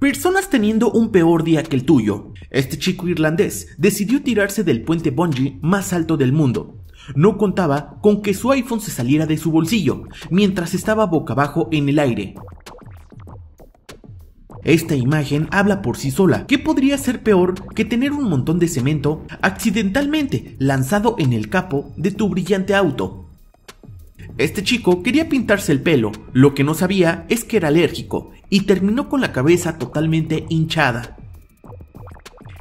Personas teniendo un peor día que el tuyo. Este chico irlandés decidió tirarse del puente bungee más alto del mundo. No contaba con que su iPhone se saliera de su bolsillo mientras estaba boca abajo en el aire. Esta imagen habla por sí sola. ¿Qué podría ser peor que tener un montón de cemento accidentalmente lanzado en el capo de tu brillante auto? Este chico quería pintarse el pelo, lo que no sabía es que era alérgico, y terminó con la cabeza totalmente hinchada.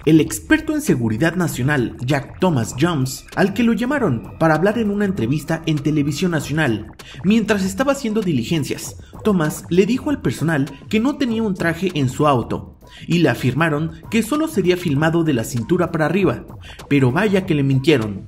El experto en seguridad nacional, Jack Thomas Jones, al que lo llamaron para hablar en una entrevista en televisión nacional, mientras estaba haciendo diligencias, Thomas le dijo al personal que no tenía un traje en su auto, y le afirmaron que solo sería filmado de la cintura para arriba, pero vaya que le mintieron,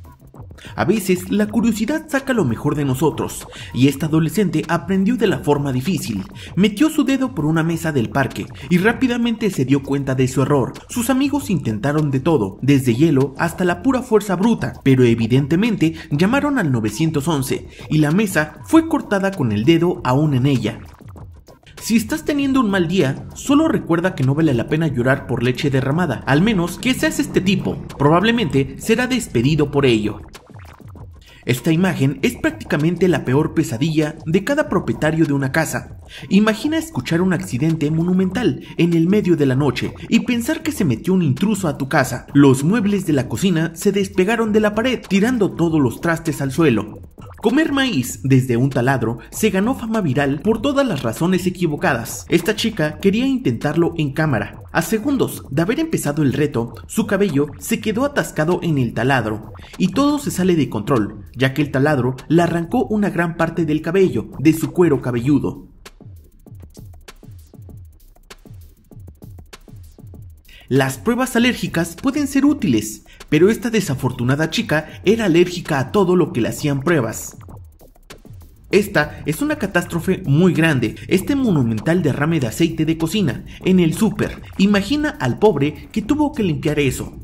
a veces la curiosidad saca lo mejor de nosotros, y esta adolescente aprendió de la forma difícil. Metió su dedo por una mesa del parque y rápidamente se dio cuenta de su error. Sus amigos intentaron de todo, desde hielo hasta la pura fuerza bruta, pero evidentemente llamaron al 911 y la mesa fue cortada con el dedo aún en ella. Si estás teniendo un mal día, solo recuerda que no vale la pena llorar por leche derramada, al menos que seas este tipo. Probablemente será despedido por ello. Esta imagen es prácticamente la peor pesadilla de cada propietario de una casa. Imagina escuchar un accidente monumental en el medio de la noche y pensar que se metió un intruso a tu casa. Los muebles de la cocina se despegaron de la pared, tirando todos los trastes al suelo. Comer maíz desde un taladro se ganó fama viral por todas las razones equivocadas. Esta chica quería intentarlo en cámara, a segundos de haber empezado el reto, su cabello se quedó atascado en el taladro y todo se sale de control, ya que el taladro le arrancó una gran parte del cabello de su cuero cabelludo. Las pruebas alérgicas pueden ser útiles, pero esta desafortunada chica era alérgica a todo lo que le hacían pruebas. Esta es una catástrofe muy grande, este monumental derrame de aceite de cocina en el súper. Imagina al pobre que tuvo que limpiar eso.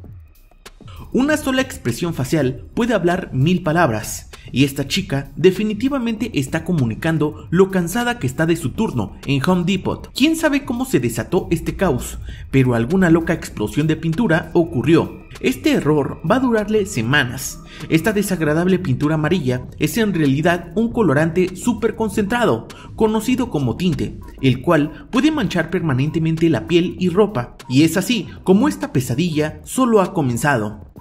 Una sola expresión facial puede hablar mil palabras, y esta chica definitivamente está comunicando lo cansada que está de su turno en Home Depot. Quién sabe cómo se desató este caos, pero alguna loca explosión de pintura ocurrió. Este error va a durarle semanas. Esta desagradable pintura amarilla es en realidad un colorante súper concentrado, conocido como tinte, el cual puede manchar permanentemente la piel y ropa, y es así como esta pesadilla solo ha comenzado.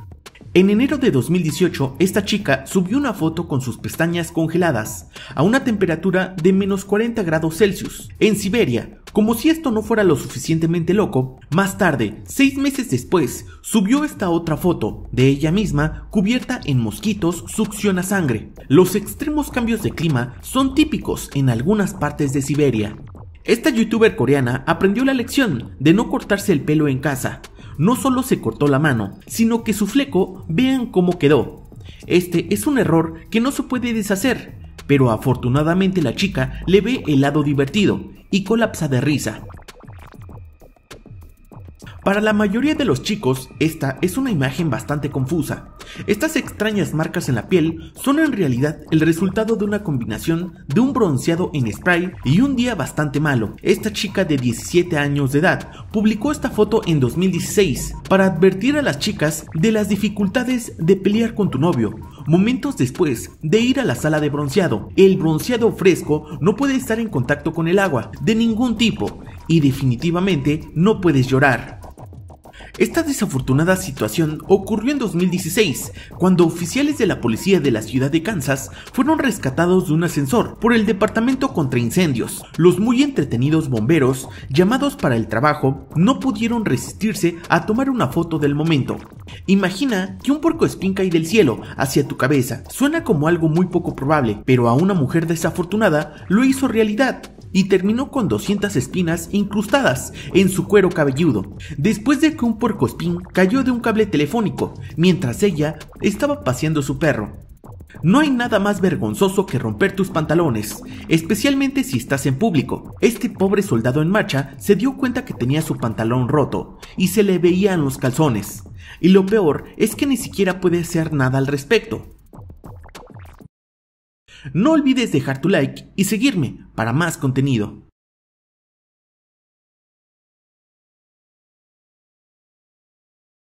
En enero de 2018, esta chica subió una foto con sus pestañas congeladas a una temperatura de menos 40 grados Celsius en Siberia. Como si esto no fuera lo suficientemente loco, más tarde, seis meses después, subió esta otra foto de ella misma cubierta en mosquitos succiona sangre. Los extremos cambios de clima son típicos en algunas partes de Siberia. Esta youtuber coreana aprendió la lección de no cortarse el pelo en casa no solo se cortó la mano, sino que su fleco, vean cómo quedó. Este es un error que no se puede deshacer, pero afortunadamente la chica le ve el lado divertido y colapsa de risa. Para la mayoría de los chicos, esta es una imagen bastante confusa. Estas extrañas marcas en la piel son en realidad el resultado de una combinación de un bronceado en spray y un día bastante malo. Esta chica de 17 años de edad publicó esta foto en 2016 para advertir a las chicas de las dificultades de pelear con tu novio. Momentos después de ir a la sala de bronceado, el bronceado fresco no puede estar en contacto con el agua de ningún tipo y definitivamente no puedes llorar. Esta desafortunada situación ocurrió en 2016, cuando oficiales de la policía de la ciudad de Kansas fueron rescatados de un ascensor por el Departamento contra Incendios. Los muy entretenidos bomberos, llamados para el trabajo, no pudieron resistirse a tomar una foto del momento. Imagina que un espinca y del cielo hacia tu cabeza. Suena como algo muy poco probable, pero a una mujer desafortunada lo hizo realidad y terminó con 200 espinas incrustadas en su cuero cabelludo, después de que un puercoespín cayó de un cable telefónico mientras ella estaba paseando su perro. No hay nada más vergonzoso que romper tus pantalones, especialmente si estás en público. Este pobre soldado en marcha se dio cuenta que tenía su pantalón roto y se le veían los calzones. Y lo peor es que ni siquiera puede hacer nada al respecto. No olvides dejar tu like y seguirme para más contenido.